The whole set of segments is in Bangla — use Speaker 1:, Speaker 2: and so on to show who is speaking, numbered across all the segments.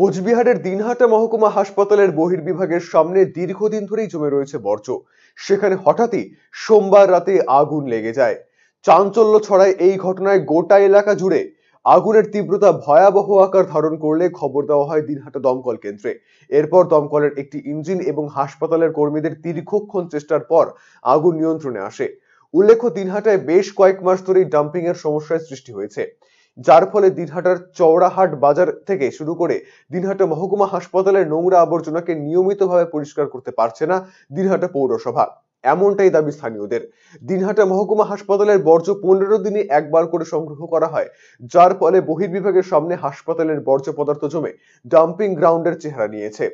Speaker 1: কোচবিহারের দিনহাটা মহকুমা হাসপাতালের বহির্বিভাগের সামনে দীর্ঘদিন ধরেই জমে রয়েছে বর্জ্য সেখানে হঠাৎই সোমবার রাতে আগুন লেগে যায় চাঞ্চল্য ছড়ায় এই ঘটনায় গোটা এলাকা জুড়ে আগুনের তীব্রতা ভয়াবহ আকার ধারণ করলে খবর দেওয়া হয় দিনহাটা দমকল কেন্দ্রে এরপর দমকলের একটি ইঞ্জিন এবং হাসপাতালের কর্মীদের দীর্ঘক্ষণ চেষ্টার পর আগুন নিয়ন্ত্রণে আসে উল্লেখ্য দিনহাটায় বেশ কয়েক মাস ধরেই ডাম্পিং এর সমস্যার সৃষ্টি হয়েছে যার ফলে দিনহাটার চৌড়াহাট বাজার থেকে শুরু করে দিনহাটা মহকুমা হাসপাতালের নোংরা আবর্জনাকে নিয়মিতভাবে পরিষ্কার করতে পারছে না দিনহাটা পৌরসভা এমনটাই দাবি স্থানীয়দের দিনহাটা মহকুমা হাসপাতালের বর্জ্য পনেরো দিনে একবার করে সংগ্রহ করা হয় যার ফলে বহির্বিভাগের সামনে হাসপাতালের বর্জ্য পদার্থ জমে ডাম্পিং গ্রাউন্ডের চেহারা নিয়েছে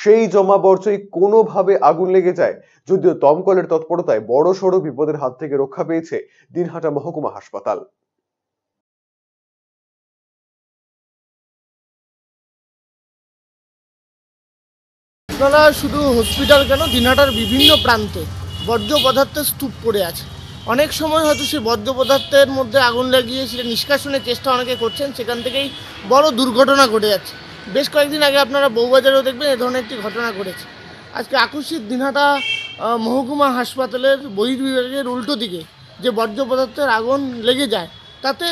Speaker 1: সেই জমা বর্জ্যই কোনোভাবে আগুন লেগে যায় যদিও দমকলের তৎপরতায় বড় বড়সড় বিপদের হাত থেকে রক্ষা পেয়েছে দিনহাটা মহকুমা হাসপাতাল
Speaker 2: আপনারা শুধু হসপিটাল কেন দিনাটার বিভিন্ন প্রান্তে বর্জ্য পদার্থের স্তূপ পড়ে আছে অনেক সময় হয়তো সেই বর্জ্য পদার্থের মধ্যে আগুন লাগিয়ে সেটা নিষ্কাশনের চেষ্টা অনেকে করছেন সেখান থেকেই বড় দুর্ঘটনা ঘটে যাচ্ছে বেশ কয়েকদিন আগে আপনারা বউবাজারেও দেখবেন এ ধরনের একটি ঘটনা ঘটেছে আজকে আকস্মিক দিনহাটা মহকুমা হাসপাতালের বহির্বিভাগের উল্টো দিকে যে বর্জ্য পদার্থের আগুন লেগে যায় তাতে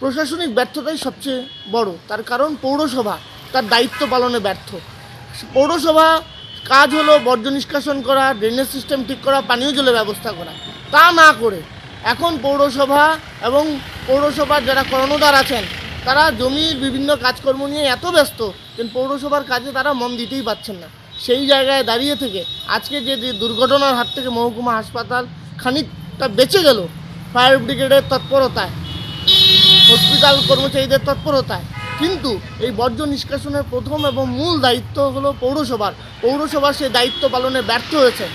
Speaker 2: প্রশাসনিক ব্যর্থতাই সবচেয়ে বড় তার কারণ পৌরসভা তার দায়িত্ব পালনে ব্যর্থ পৌরসভা কাজ হলো বর্জ্য নিষ্কাশন করা ড্রেনেজ সিস্টেম ঠিক করা পানীয় জলের ব্যবস্থা করা তা না করে এখন পৌরসভা এবং পৌরসভার যারা কর্ণধার আছেন তারা জমির বিভিন্ন কাজকর্ম নিয়ে এত ব্যস্ত কিন্তু পৌরসভার কাজে তারা মন দিতেই পারছেন না সেই জায়গায় দাঁড়িয়ে থেকে আজকে যে দুর্ঘটনার হাত থেকে মহকুমা হাসপাতাল খানিকটা বেঁচে গেল ফায়ার ব্রিগেডের তৎপরতায় হসপিটাল কর্মচারীদের তৎপরতায় কিন্তু এই বর্জ্য নিষ্কাশনের প্রথম এবং মূল দায়িত্ব হলো পৌরসভার পৌরসভা সেই দায়িত্ব পালনে ব্যর্থ হয়েছে